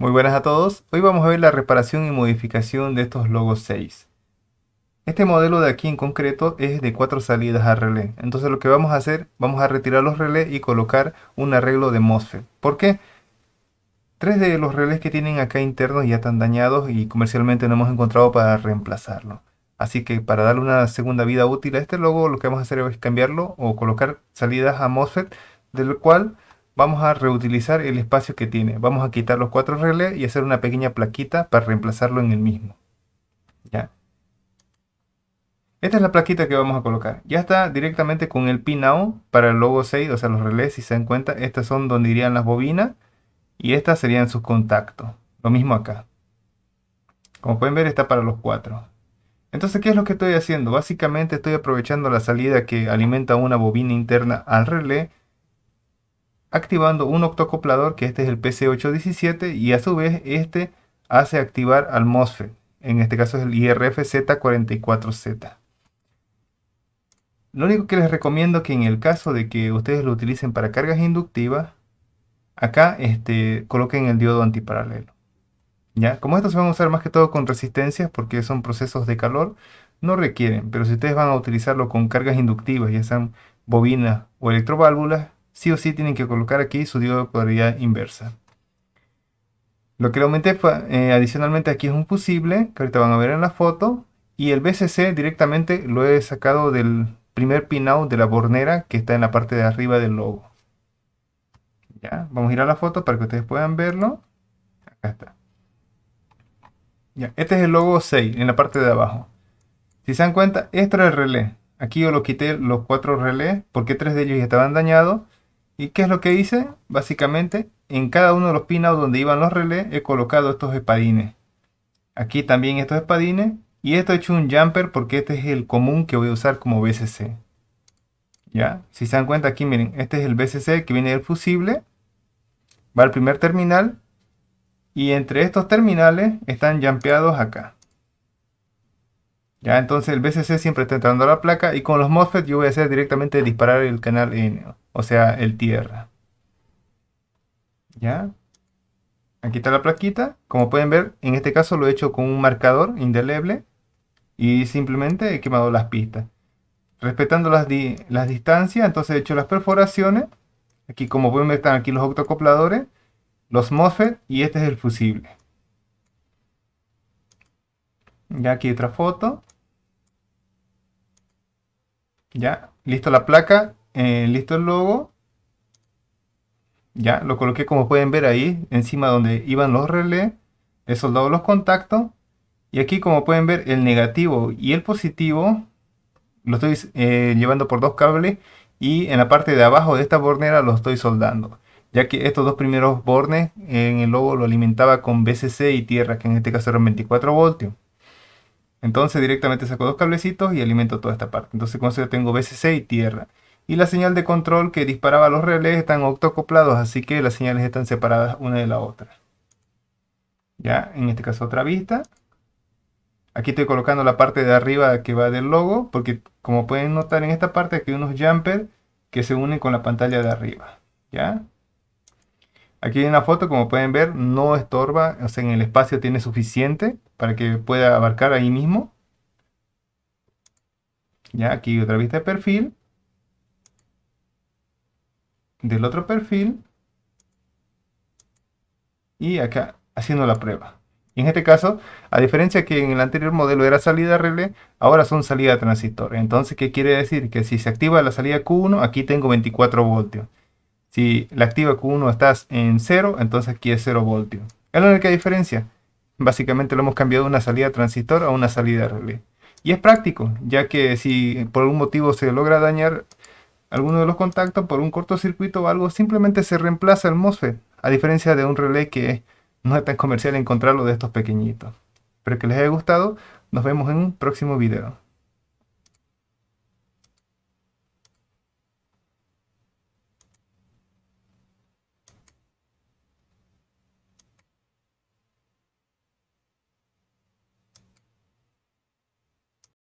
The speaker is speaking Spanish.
Muy buenas a todos, hoy vamos a ver la reparación y modificación de estos logos 6. Este modelo de aquí en concreto es de cuatro salidas a relé, entonces lo que vamos a hacer, vamos a retirar los relés y colocar un arreglo de MOSFET. ¿Por qué? Tres de los relés que tienen acá internos ya están dañados y comercialmente no hemos encontrado para reemplazarlo. Así que para darle una segunda vida útil a este logo, lo que vamos a hacer es cambiarlo o colocar salidas a MOSFET, del cual vamos a reutilizar el espacio que tiene. Vamos a quitar los cuatro relés y hacer una pequeña plaquita para reemplazarlo en el mismo. ¿Ya? Esta es la plaquita que vamos a colocar. Ya está directamente con el pin-out para el logo 6, o sea, los relés, si se dan cuenta, estas son donde irían las bobinas y estas serían sus contactos. Lo mismo acá. Como pueden ver, está para los cuatro. Entonces, ¿qué es lo que estoy haciendo? Básicamente estoy aprovechando la salida que alimenta una bobina interna al relé activando un octocoplador, que este es el PC817, y a su vez este hace activar al MOSFET, en este caso es el IRFZ44Z. Lo único que les recomiendo que en el caso de que ustedes lo utilicen para cargas inductivas, acá este, coloquen el diodo antiparalelo. ¿Ya? Como estos se van a usar más que todo con resistencias porque son procesos de calor, no requieren, pero si ustedes van a utilizarlo con cargas inductivas, ya sean bobinas o electroválvulas, sí o sí tienen que colocar aquí su diodo de polaridad inversa. Lo que le aumenté eh, adicionalmente aquí es un fusible, que ahorita van a ver en la foto, y el BCC directamente lo he sacado del primer pinout de la bornera que está en la parte de arriba del logo. Ya, vamos a ir a la foto para que ustedes puedan verlo. Acá está. Ya, este es el logo 6 en la parte de abajo. Si se dan cuenta, esto era el relé. Aquí yo lo quité los cuatro relés porque tres de ellos ya estaban dañados ¿Y qué es lo que hice? Básicamente, en cada uno de los pinados donde iban los relés he colocado estos espadines. Aquí también estos espadines. Y esto he hecho un jumper porque este es el común que voy a usar como BCC. ¿Ya? Si se dan cuenta aquí, miren, este es el BCC que viene del fusible. Va al primer terminal. Y entre estos terminales están jampeados acá. Ya, entonces el BCC siempre está entrando a la placa y con los MOSFET yo voy a hacer directamente disparar el canal N, o sea, el tierra. Ya. Aquí está la plaquita. Como pueden ver, en este caso lo he hecho con un marcador indeleble y simplemente he quemado las pistas. Respetando las, las distancias, entonces he hecho las perforaciones. Aquí como pueden ver están aquí los octocopladores, los MOSFET y este es el fusible. Ya aquí otra foto. Ya, listo la placa, eh, listo el logo. Ya, lo coloqué como pueden ver ahí, encima donde iban los relés. He soldado los contactos. Y aquí como pueden ver el negativo y el positivo lo estoy eh, llevando por dos cables y en la parte de abajo de esta bornera lo estoy soldando ya que estos dos primeros bornes eh, en el logo lo alimentaba con BCC y tierra que en este caso eran 24 voltios entonces directamente saco dos cablecitos y alimento toda esta parte. Entonces con eso yo tengo VCC y tierra. Y la señal de control que disparaba los relés están octocoplados, así que las señales están separadas una de la otra. Ya, en este caso otra vista. Aquí estoy colocando la parte de arriba que va del logo, porque como pueden notar en esta parte aquí hay unos jumpers que se unen con la pantalla de arriba. ¿Ya? Aquí hay una foto, como pueden ver, no estorba, o sea, en el espacio tiene suficiente para que pueda abarcar ahí mismo. Ya, aquí otra vista de perfil. Del otro perfil. Y acá, haciendo la prueba. Y en este caso, a diferencia que en el anterior modelo era salida relé, ahora son salida transistor. Entonces, ¿qué quiere decir? Que si se activa la salida Q1, aquí tengo 24 voltios. Si la activa Q1 estás en 0, entonces aquí es 0 voltios. Es la única diferencia. Básicamente lo hemos cambiado de una salida transistor a una salida relé. Y es práctico, ya que si por algún motivo se logra dañar alguno de los contactos por un cortocircuito o algo, simplemente se reemplaza el MOSFET, a diferencia de un relé que no es tan comercial encontrarlo de estos pequeñitos. Espero que les haya gustado, nos vemos en un próximo video.